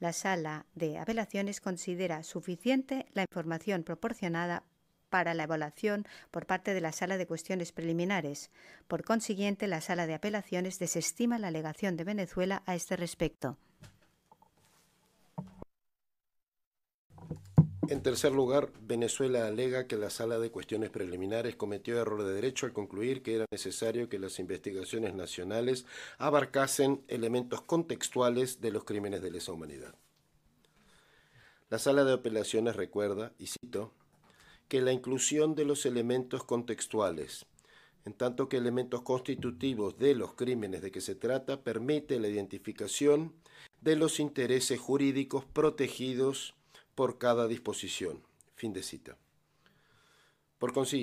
La sala de apelaciones considera suficiente la información proporcionada para la evaluación por parte de la sala de cuestiones preliminares. Por consiguiente, la sala de apelaciones desestima la alegación de Venezuela a este respecto. En tercer lugar, Venezuela alega que la Sala de Cuestiones Preliminares cometió error de derecho al concluir que era necesario que las investigaciones nacionales abarcasen elementos contextuales de los crímenes de lesa humanidad. La Sala de Apelaciones recuerda, y cito, que la inclusión de los elementos contextuales, en tanto que elementos constitutivos de los crímenes de que se trata, permite la identificación de los intereses jurídicos protegidos por cada disposición. Fin de cita. Por consiguiente,